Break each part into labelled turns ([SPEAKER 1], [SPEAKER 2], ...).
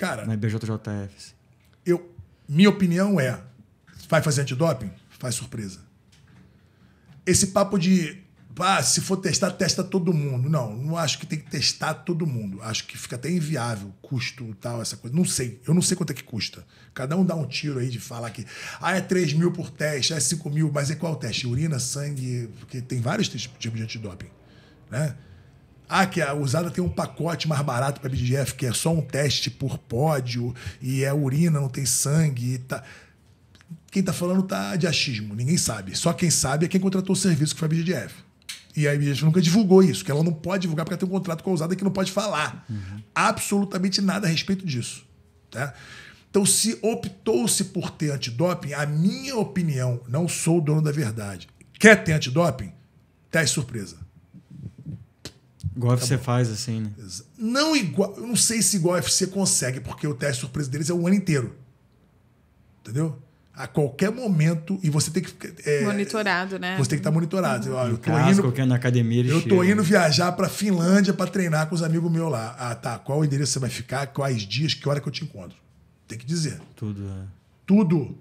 [SPEAKER 1] Cara. Na IBJJF. Eu, minha opinião é: vai fazer antidoping? Faz surpresa. Esse papo de. Ah, se for testar, testa todo mundo. Não, não acho que tem que testar todo mundo. Acho que fica até inviável, custo tal, essa coisa. Não sei. Eu não sei quanto é que custa. Cada um dá um tiro aí de falar que ah, é 3 mil por teste, é 5 mil, mas é qual teste? Urina, sangue, porque tem vários tipos de antidoping. Né? Ah, que a usada tem um pacote mais barato para BDF, que é só um teste por pódio, e é urina, não tem sangue e tá. Quem tá falando tá de achismo, ninguém sabe. Só quem sabe é quem contratou o serviço que foi a BDF. E a BDF nunca divulgou isso, que ela não pode divulgar porque tem um contrato com a usada que não pode falar. Uhum. Absolutamente nada a respeito disso. Tá? Então, se optou-se por ter antidoping, a minha opinião, não sou o dono da verdade. Quer ter antidoping? Teste surpresa. Igual tá UFC bom. faz, assim, né? Não igual. Eu não sei se igual UFC consegue, porque o teste surpresa deles é o ano inteiro. Entendeu? A qualquer momento. E você tem que. É, monitorado, né? Você tem que estar tá monitorado. Eu, eu tô indo. Que é na academia eu tô indo viajar pra Finlândia para treinar com os amigos meus lá. Ah, tá. Qual o endereço você vai ficar? Quais dias? Que hora que eu te encontro? Tem que dizer. Tudo, né? Tudo.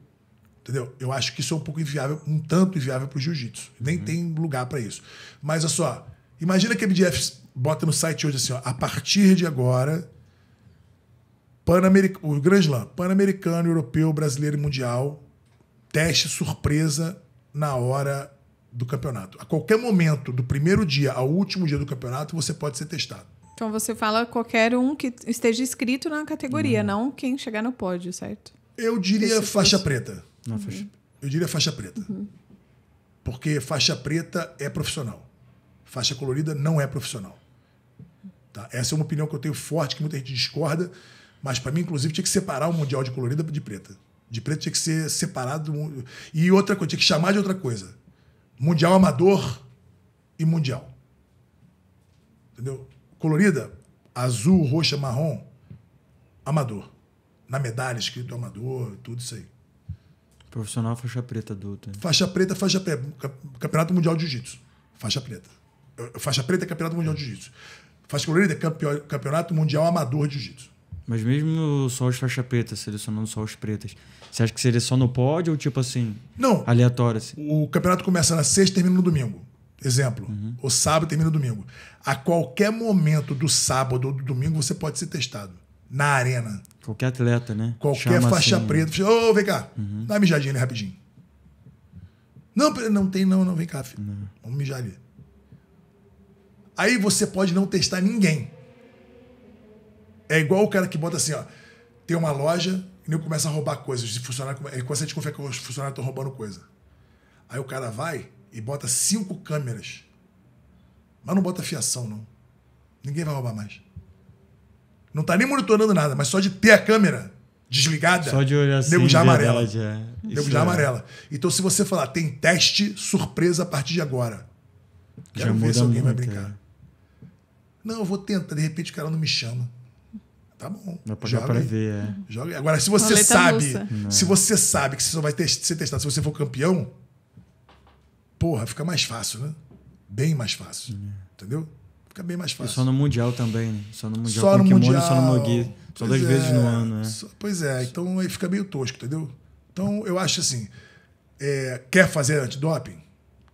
[SPEAKER 1] Entendeu? Eu acho que isso é um pouco inviável, um tanto inviável pro jiu-jitsu. Nem uhum. tem lugar para isso. Mas olha só Imagina que a BDF bota no site hoje assim, ó, a partir de agora, pan o Grand Slam, Pan-Americano, Europeu, Brasileiro e Mundial, teste surpresa na hora do campeonato. A qualquer momento, do primeiro dia ao último dia do campeonato, você pode ser testado. Então você fala qualquer um que esteja inscrito na categoria, não, não quem chegar no pódio, certo? Eu diria faixa preta. Não, uhum. faixa... Eu diria faixa preta. Uhum. Porque faixa preta é profissional faixa colorida não é profissional. Tá? Essa é uma opinião que eu tenho forte, que muita gente discorda, mas para mim, inclusive, tinha que separar o Mundial de colorida de preta. De preto tinha que ser separado. Do... E outra coisa, tinha que chamar de outra coisa. Mundial amador e mundial. Entendeu? Colorida, azul, roxa, marrom, amador. Na medalha escrito amador, tudo isso aí. Profissional faixa preta adulta. Faixa preta, faixa preta. Campeonato Mundial de Jiu-Jitsu. Faixa preta. Faixa preta é campeonato mundial de jiu-jitsu. Faixa colorida é campeão, campeonato mundial amador de jiu-jitsu. Mas mesmo só os faixa preta, selecionando só os pretas, você acha que seria só no pódio ou tipo assim? Não. Aleatório assim? O campeonato começa na sexta e termina no domingo. Exemplo. Uhum. O sábado termina no domingo. A qualquer momento do sábado ou do domingo você pode ser testado. Na arena. Qualquer atleta, né? Qualquer Chama faixa assim, né? preta. Ô, oh, vem cá. Uhum. Dá uma mijadinha ali rapidinho. Não, não tem não, não. Vem cá, filho. Não. Vamos mijar ali. Aí você pode não testar ninguém. É igual o cara que bota assim, ó. Tem uma loja, e nem começa a roubar coisas. De funcionário, ele é, começa a desconfiar que os funcionários estão roubando coisa. Aí o cara vai e bota cinco câmeras. Mas não bota fiação, não. Ninguém vai roubar mais. Não tá nem monitorando nada, mas só de ter a câmera desligada. Só de olhar assim. Nego já amarela. Verdade, é. Nego já é. amarela. Então, se você falar, tem teste surpresa a partir de agora. Quero já ver se alguém muito, vai brincar. É. Não, eu vou tentar, de repente o cara não me chama. Tá bom. Joga pra para ver, é. Uhum. Joga. Agora, se você sabe, se você sabe que você só vai ter, ser testado se você for campeão, porra, fica mais fácil, né? Bem mais fácil. Entendeu? Fica bem mais fácil. E só no Mundial também, né? Só no Mundial só no kimono, mundial, só no Mogi. Só duas é, vezes no ano, né? Pois é, então aí fica meio tosco, entendeu? Então eu acho assim: é, quer fazer antidoping?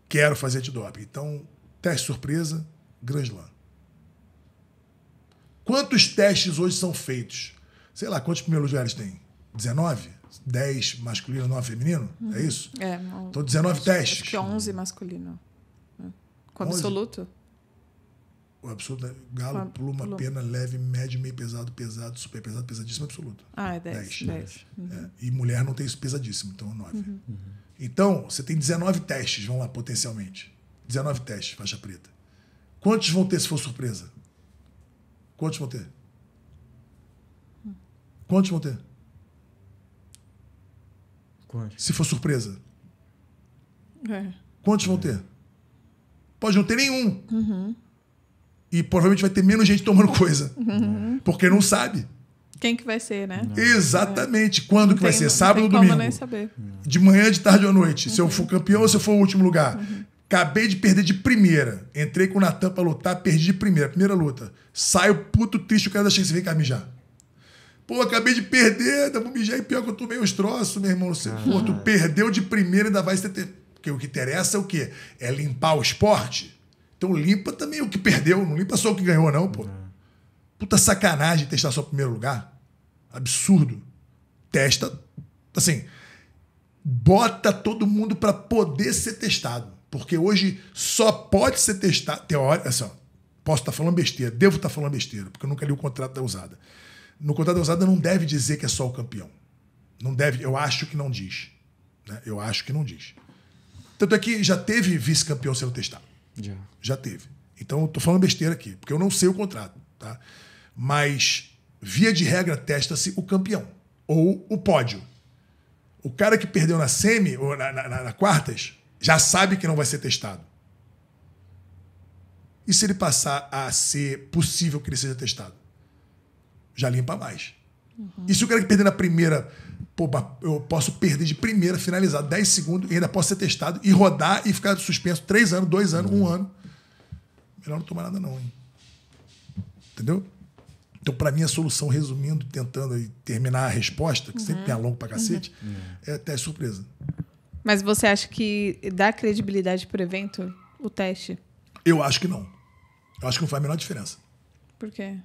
[SPEAKER 1] Quero fazer antidoping. Então, teste surpresa, Grand lã. Quantos testes hoje são feitos? Sei lá, quantos primeiros lugares tem? 19? 10 masculino, 9 feminino? Hum. É uhum. isso? É. Não, então, 19 acho, testes. Acho que 11 masculino. É. Com 11? absoluto? O absoluto é galo, pluma, pluma, pena, leve, médio, meio pesado, pesado, super pesado, pesadíssimo, absoluto. Ah, é 10. 10. Uhum. É, e mulher não tem isso pesadíssimo, então é 9. Uhum. Uhum. Então, você tem 19 testes, vamos lá, potencialmente. 19 testes, faixa preta. Quantos vão ter se for surpresa? Quantos vão ter? Quantos vão ter? Quantos? Se for surpresa. É. Quantos vão ter? Pode não ter nenhum. Uhum. E provavelmente vai ter menos gente tomando coisa. Uhum. Porque não sabe. Quem que vai ser, né? Não. Exatamente. Quando não que vai ser? Sábado ou domingo? Nem saber. De manhã, de tarde ou à noite. Uhum. Se eu uhum. for campeão ou se eu for o último lugar. Uhum. Acabei de perder de primeira. Entrei com o Natan pra lutar, perdi de primeira. Primeira luta. Saio puto triste, o cara da chance vem cá mijar. Pô, acabei de perder, então vou mijar e pior que eu tomei os troços, meu irmão. Você, ah. Pô, tu ah. perdeu de primeira, ainda vai ser. Ter... Porque o que interessa é o quê? É limpar o esporte. Então limpa também o que perdeu, não limpa só o que ganhou, não, pô. Puta sacanagem testar só o primeiro lugar. Absurdo. Testa, assim, bota todo mundo para poder ser testado. Porque hoje só pode ser testado. Teórico, assim, ó, posso estar tá falando besteira, devo estar tá falando besteira, porque eu nunca li o contrato da usada. No contrato da usada não deve dizer que é só o campeão. Não deve, eu acho que não diz. Né? Eu acho que não diz. Tanto é que já teve vice-campeão sendo testado. Já. Já teve. Então eu tô falando besteira aqui, porque eu não sei o contrato. Tá? Mas, via de regra, testa-se o campeão ou o pódio. O cara que perdeu na semi, ou na, na, na, na quartas, já sabe que não vai ser testado. E se ele passar a ser possível que ele seja testado? Já limpa mais. Uhum. E se o cara que perder na primeira, pô, eu posso perder de primeira, finalizar 10 segundos e ainda posso ser testado e rodar e ficar suspenso 3 anos, 2 anos, 1 uhum. um ano. Melhor não tomar nada, não, hein? Entendeu? Então, para mim, a solução, resumindo, tentando terminar a resposta, que uhum. sempre tem a longo pra cacete, uhum. é até surpresa. Mas você acha que dá credibilidade para o evento o teste? Eu acho que não. Eu acho que não faz a menor diferença. Por quê?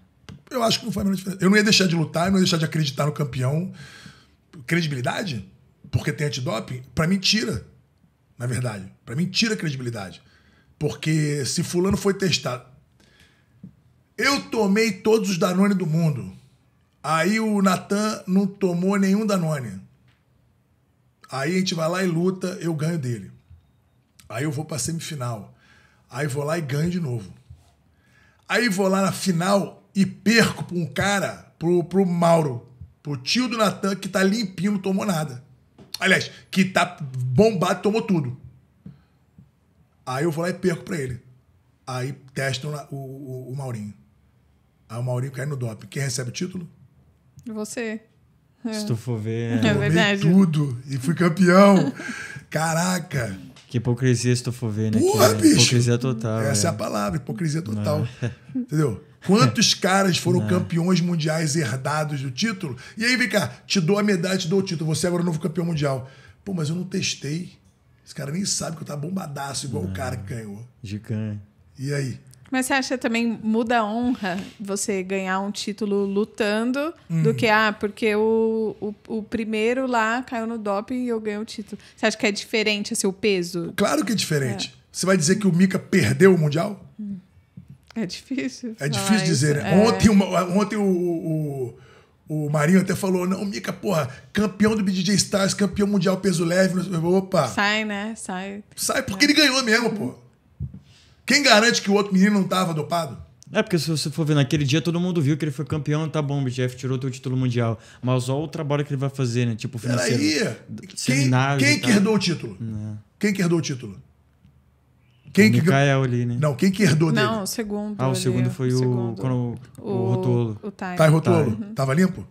[SPEAKER 1] Eu acho que não faz a menor diferença. Eu não ia deixar de lutar, eu não ia deixar de acreditar no campeão. Credibilidade? Porque tem antidoping? Para mim, tira. Na verdade. Para mim, tira a credibilidade. Porque se fulano foi testado. Eu tomei todos os Danone do mundo. Aí o Natan não tomou nenhum Danone. Aí a gente vai lá e luta, eu ganho dele. Aí eu vou para semifinal. Aí vou lá e ganho de novo. Aí vou lá na final e perco para um cara, pro, pro Mauro, pro tio do Natan, que tá limpinho, não tomou nada. Aliás, que tá bombado, tomou tudo. Aí eu vou lá e perco para ele. Aí testam o, o, o Maurinho. Aí o Maurinho cai no doping. Quem recebe o título? Você. É. Se tu for ver. É, é. verdade. tudo e fui campeão. Caraca. Que hipocrisia se tu for ver, né? Porra, que, bicho. Hipocrisia total. Essa é, é a palavra, hipocrisia total. É. Entendeu? Quantos caras foram Não. campeões mundiais herdados do título? E aí, vem cá, te dou a medalha, te dou o título, você é agora é o novo campeão mundial. Pô, mas eu não testei. Esse cara nem sabe que eu tava bombadaço, igual não. o cara que ganhou. Gigante. E aí? Mas você acha também muda a honra você ganhar um título lutando hum. do que, ah, porque o, o, o, primeiro lá caiu no doping e eu ganhei o título. Você acha que é diferente assim, o peso? Claro que é diferente. É. Você vai dizer que o Mika perdeu o Mundial? Hum. É difícil. É difícil dizer, né? É. Ontem, uma, ontem o, o, o, Marinho até falou: não, Mica, porra, campeão do BDJ Stars, campeão mundial peso leve. Opa. Sai, né? Sai. Sai porque é. ele ganhou mesmo, pô. Quem garante que o outro menino não estava dopado? É, porque se você for ver, naquele dia todo mundo viu que ele foi campeão, tá bom, o Jeff tirou teu título mundial. Mas olha o trabalho que ele vai fazer, né? Tipo, financeiro. Peraí, quem, quem que herdou o título? É. Quem que herdou o título? Quem o que... Mikael ali, né? Não, quem que herdou Não, dele? o segundo. Ah, o ali, segundo foi o, segundo. o, o,
[SPEAKER 2] o Rotolo. O Rotolo. Uhum. Tava limpo?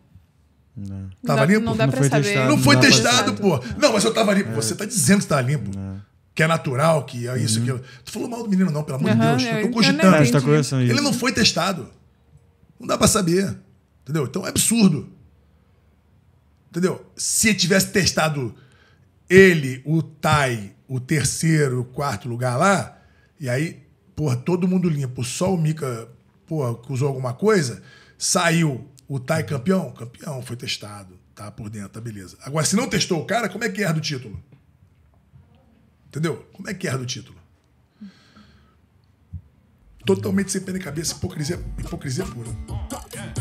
[SPEAKER 2] Não. Tava limpo? Não, dá não pra foi saber. testado. Não, não foi testado, pô. Não, mas eu tava limpo. É. Você tá dizendo
[SPEAKER 1] que tava tá limpo. Não que é natural, que é isso, uhum. aquilo. Tu falou mal do menino, não, pelo amor de Deus. Eu tô cogitando. Eu tá, tá ele não foi testado. Não dá para saber. Entendeu? Então é absurdo. Entendeu? Se tivesse testado ele, o Tai, o terceiro, o quarto lugar lá, e aí, porra, todo mundo limpo, só o Mika, porra, usou alguma coisa, saiu o Tai campeão? Campeão, foi testado, tá por dentro, tá beleza. Agora, se não testou o cara, como é que é do título? Entendeu? Como é que é do título? Totalmente sem pé nem cabeça, hipocrisia, hipocrisia pura.